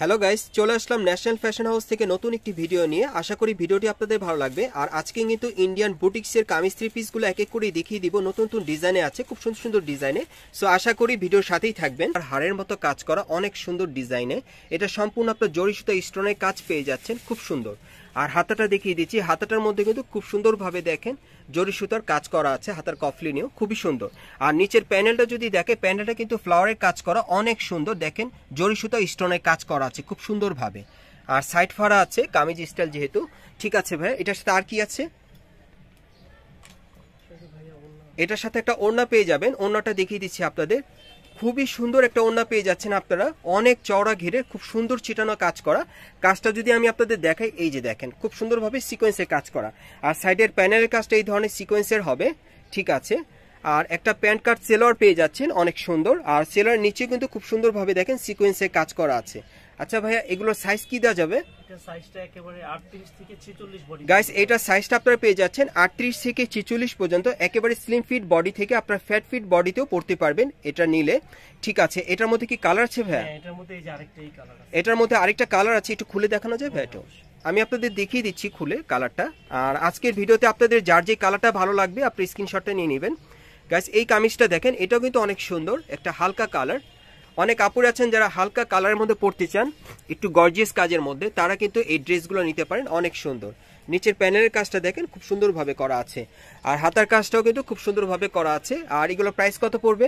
hello guys চলে আসলাম national fashion house থেকে নতুন একটি ভিডিও নিয়ে আশা করি ভিডিওটি আপনাদের ভালো লাগবে আর আজকে কিন্তু ইন্ডিয়ান বুটিক্সের কামিজ থ্রি পিসগুলো এক এক করে দেখিয়ে দিব নতুন নতুন ডিজাইনে আছে খুব সুন্দর সুন্দর ডিজাইনে সো আশা করি ভিডিওর সাথেই থাকবেন আর হাড়ের মতো কাজ করা অনেক সুন্দর ডিজাইনে এটা সম্পূর্ণ আপনার জড়ি সুতা স্টোনের কাজ পেয়ে যাচ্ছেন খুব সুন্দর আর হাতাটা দেখিয়ে দিচ্ছি হাতাটার মধ্যে কিন্তু খুব সুন্দরভাবে দেখেন জরি সুতার কাজ করা আছে হাতার নিয়েও খুবই সুন্দর আর নিচের প্যানেলটা যদি দেখে প্যানেলটা কিন্তু ফ্লাওয়ারের কাজ করা অনেক সুন্দর দেখেন জরি সুতা স্টোনের কাজ করা আছে খুব সুন্দরভাবে আর সাইড ফাড়া আছে কামিজ স্টাইল যেহেতু ঠিক আছে ভাই এটার সাথে আর কি আছে এটার সাথে একটা ওড়না পেয়ে যাবেন ওড়নাটা দেখিয়ে দিচ্ছি আপনাদের খুবই সুন্দর একটা ওড়না পেয়ে যাচ্ছেন আপনারা অনেক চওড়া ঘিরে খুব সুন্দর চিটানো কাজ করা কাজটা যদি আমি আপনাদের দেখাই এই যে দেখেন খুব সুন্দরভাবে সিকোয়েন্সের কাজ করা আর সাইডের প্যানেলের কাজটা এই ধরনের সিকোয়েন্সের হবে ঠিক আছে আর একটা প্যান্ট কার্ড সেলার পেয়ে যাচ্ছেন অনেক সুন্দর আর সেলার নিচে কিন্তু খুব সুন্দরভাবে দেখেন সিকোয়েন্সের কাজ করা আছে আচ্ছা ভাইয়া এগুলোর সাইজ কি দেওয়া যাবে গাইস সাইজটা আপনারা পেয়ে যাচ্ছেন আটত্রিশ থেকে পর্যন্ত একেবারে স্লিম ফিট বডি থেকে আপনার ফ্যাট ফিট বডিতেও পারবেন এটা নিলে ঠিক আছে এটার মধ্যে কি কালার হ্যাঁ, আছে এটার মধ্যে আরেকটা কালার আছে একটু খুলে দেখানো যায় আমি আপনাদের দেখিয়ে দিচ্ছি খুলে কালারটা আর আজকের ভিডিওতে আপনাদের যার যে কালারটা ভালো লাগবে আপনি স্ক্রিনশটটা নিয়ে নেবেন গাইস এই কামিজটা দেখেন এটাও কিন্তু অনেক সুন্দর একটা হালকা কালার অনেক আপুর আছেন যারা হালকা কালারের মধ্যে পড়তে চান একটু গর্জিয়াস কাজের মধ্যে তারা কিন্তু এই ড্রেসগুলো নিতে পারেন অনেক সুন্দর নিচের প্যানেলের কাজটা দেখেন খুব সুন্দরভাবে করা আছে আর হাতার কাজটাও কিন্তু খুব সুন্দরভাবে করা আছে আর এগুলোর প্রাইস কত পড়বে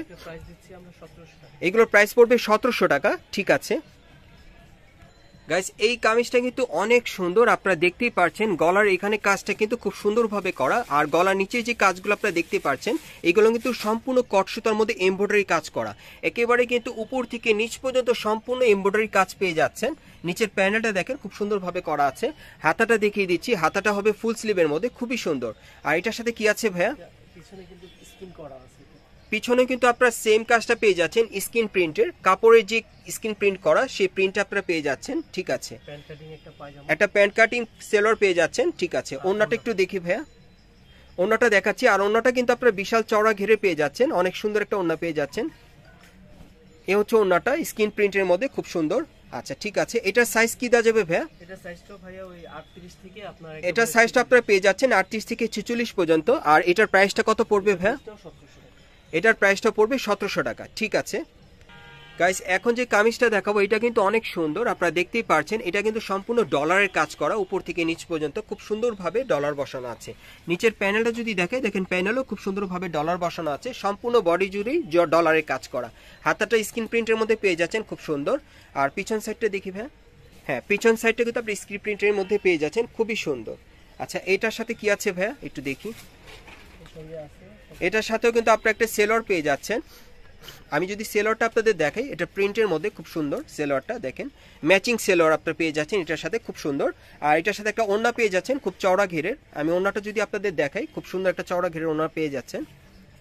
এগুলোর প্রাইস পড়বে সতেরোশো টাকা ঠিক আছে গাইস এই কামিজটা কিন্তু অনেক সুন্দর আপনারা দেখতেই পারছেন গলার এখানে কাজটা কিন্তু খুব সুন্দরভাবে করা আর গলার নিচে যে কাজগুলো আপনারা দেখতে পারছেন এগুলো কিন্তু সম্পূর্ণ কটসুতার মধ্যে এমব্রয়ডারি কাজ করা একেবারে কিন্তু উপর থেকে নিচ পর্যন্ত সম্পূর্ণ এমব্রয়ডারি কাজ পেয়ে যাচ্ছেন নিচের প্যানেলটা দেখেন খুব সুন্দরভাবে করা আছে হাতাটা দেখিয়ে দিচ্ছি হাতাটা হবে ফুল স্লিভের মধ্যে খুবই সুন্দর আর এটার সাথে কি আছে ভাইয়া পিছনে কিন্তু স্কিন করা আছে পিছনে কিন্তু আপনারা সেম কাজটা পেয়ে যাচ্ছেন স্ক্রিন প্রিন্টের কাপড়ের যে স্ক্রিন প্রিন্ট করা সেই প্রিন্ট আপনারা পেয়ে যাচ্ছেন ঠিক আছে একটা প্যান্ট কাটিং সেলর পেয়ে যাচ্ছেন ঠিক আছে আচ্ছা, অন্যটা একটু দেখি ভাইয়া অন্যটা দেখাচ্ছি আর অন্যটা কিন্তু আপনারা বিশাল চওড়া ঘেরে পেয়ে যাচ্ছেন অনেক সুন্দর একটা অন্য পেয়ে যাচ্ছেন এ হচ্ছে অন্যটা স্ক্রিন প্রিন্টের মধ্যে খুব সুন্দর আচ্ছা ঠিক আছে এটা সাইজ কি দেওয়া যাবে ভাইয়া এটা সাইজটা ভাইয়া ওই 38 থেকে এটা সাইজটা আপনারা পেয়ে যাচ্ছেন 38 থেকে 46 পর্যন্ত আর এটার প্রাইসটা কত পড়বে ভাইয়া এটার প্রাইসটা পড়বে সতেরোশো টাকা ঠিক আছে গাইস এখন যে কামিজটা দেখাবো এটা কিন্তু অনেক সুন্দর আপনারা দেখতেই পারছেন এটা কিন্তু সম্পূর্ণ ডলারের কাজ করা উপর থেকে নিচ পর্যন্ত খুব সুন্দরভাবে ডলার বসানো আছে নিচের প্যানেলটা যদি দেখে দেখেন প্যানেলও খুব সুন্দরভাবে ডলার বসানো আছে সম্পূর্ণ বডি জুড়েই ডলারের কাজ করা হাতাটা স্ক্রিন প্রিন্টের মধ্যে পেয়ে যাচ্ছেন খুব সুন্দর আর পিছন সাইডটা দেখি ভাই হ্যাঁ পিছন সাইডটা কিন্তু আপনি স্ক্রিন প্রিন্টের মধ্যে পেয়ে যাচ্ছেন খুবই সুন্দর আচ্ছা এটার সাথে কি আছে ভাইয়া একটু দেখি এটার সাথেও কিন্তু আপনার একটা সেলর পেয়ে যাচ্ছেন আমি যদি সেলরটা আপনাদের দেখাই এটা প্রিন্টের মধ্যে খুব সুন্দর সেলরটা দেখেন ম্যাচিং সেলর আপনার পেয়ে যাচ্ছেন এটার সাথে খুব সুন্দর আর এটার সাথে একটা ওনা পেয়ে যাচ্ছেন খুব চওড়া ঘেরের আমি ওনাটা যদি আপনাদের দেখাই খুব সুন্দর একটা চওড়া ঘেরের ওনা পেয়ে যাচ্ছেন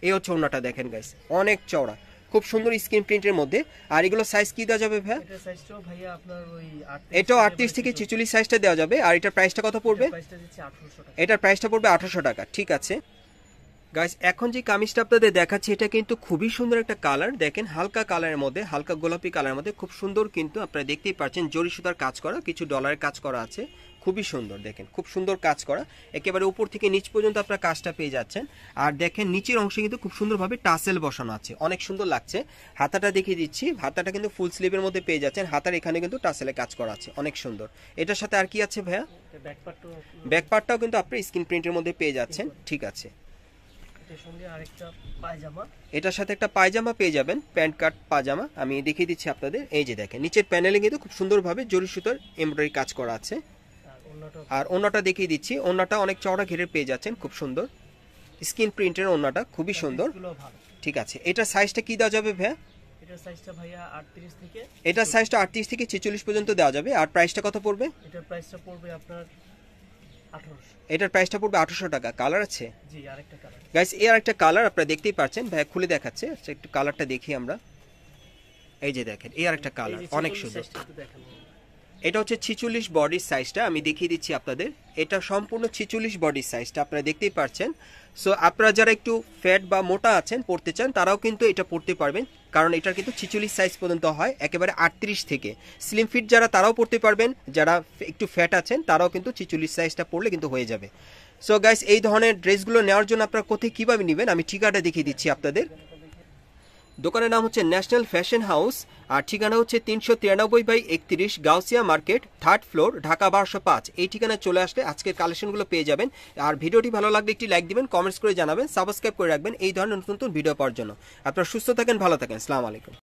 এই হচ্ছে ওনাটা দেখেন গাইস অনেক চওড়া খুব সুন্দর স্ক্রিন প্রিন্টের মধ্যে আর এগুলো সাইজ কি দেওয়া যাবে ভাই এটাও আটত্রিশ থেকে ছিচল্লিশ সাইজটা দেওয়া যাবে আর এটার প্রাইসটা কত পড়বে এটার প্রাইসটা পড়বে আঠারোশো টাকা ঠিক আছে গাইস এখন যে কামিজটা আপনাদের দেখাচ্ছি এটা কিন্তু খুবই সুন্দর একটা কালার দেখেন হালকা কালারের মধ্যে হালকা গোলাপি কালারের মধ্যে খুব সুন্দর কিন্তু আপনারা দেখতেই পাচ্ছেন জরি সুতার কাজ করা কিছু ডলারের কাজ করা আছে খুবই সুন্দর দেখেন খুব সুন্দর কাজ করা একেবারে উপর থেকে নিচ পর্যন্ত আপনার কাজটা পেয়ে যাচ্ছেন আর দেখেন নিচের অংশে কিন্তু খুব সুন্দরভাবে টাসেল বসানো আছে অনেক সুন্দর লাগছে হাতাটা দেখিয়ে দিচ্ছি হাতাটা কিন্তু ফুল স্লিভের মধ্যে পেয়ে যাচ্ছেন হাতার এখানে কিন্তু টাসেলে কাজ করা আছে অনেক সুন্দর এটার সাথে আর কি আছে ভাইয়া ব্যাকপার্টটাও কিন্তু আপনি স্ক্রিন প্রিন্টের মধ্যে পেয়ে যাচ্ছেন ঠিক আছে এটার সাথে একটা পায়জামা পেয়ে যাবেন প্যান্ট কাট পায়জামা আমি দেখিয়ে দিচ্ছি আপনাদের এই যে দেখেন নিচের প্যানেলে কিন্তু খুব সুন্দরভাবে জরি সুতার এমব্রয়ডারি কাজ করা আছে আর ওনাটা দেখিয়ে দিচ্ছি ওনাটা অনেক চওড়া ঘেরের পেয়ে যাচ্ছেন খুব সুন্দর স্কিন প্রিন্টের ওনাটা খুবই সুন্দর ঠিক আছে এটা সাইজটা কি দেওয়া যাবে ভাইয়া এটা সাইজটা ভাইয়া 38 থেকে এটা সাইজটা 38 থেকে 46 পর্যন্ত দেওয়া যাবে আর প্রাইসটা কত পড়বে এটা প্রাইসটা পড়বে আপনার এটার প্রাইসটা পড়বে আঠারোশো টাকা কালার আছে গাইস এর একটা কালার আপনারা দেখতেই পাচ্ছেন ভাইয়া খুলে দেখাচ্ছে আচ্ছা, একটু কালারটা দেখি আমরা এই যে দেখেন এর একটা কালার অনেক সুন্দর এটা হচ্ছে ছিচল্লিশ বডির সাইজটা আমি দেখিয়ে দিচ্ছি আপনাদের এটা সম্পূর্ণ ছিচল্লিশ বডির সাইজটা আপনারা দেখতেই পারছেন সো আপনারা যারা একটু ফ্যাট বা মোটা আছেন পড়তে চান তারাও কিন্তু এটা পড়তে পারবেন কারণ এটার কিন্তু ছিচল্লিশ সাইজ পর্যন্ত হয় একেবারে আটত্রিশ থেকে স্লিম ফিট যারা তারাও পড়তে পারবেন যারা একটু ফ্যাট আছেন তারাও কিন্তু ছিচল্লিশ সাইজটা পড়লে কিন্তু হয়ে যাবে সো গাইস এই ধরনের ড্রেসগুলো নেওয়ার জন্য আপনারা কোথায় কীভাবে নেবেন আমি ঠিকাটা দেখিয়ে দিচ্ছি আপনাদের দোকানের নাম হচ্ছে ন্যাশনাল ফ্যাশন হাউস আর ঠিকানা হচ্ছে তিনশো তিরানব্বই বাই একত্রিশ Gausia market third floor Dhaka বারোশো পাঁচ এই ঠিকানায় চলে আসলে আজকের কালেকশনগুলো পেয়ে যাবেন আর ভিডিওটি ভালো লাগলে একটি লাইক দিবেন কমেন্টস করে জানাবেন সাবস্ক্রাইব করে রাখবেন এই ধরনের নতুন নতুন ভিডিও পাওয়ার জন্য আপনারা সুস্থ থাকেন ভালো থাকেন সালাম আলাইকুম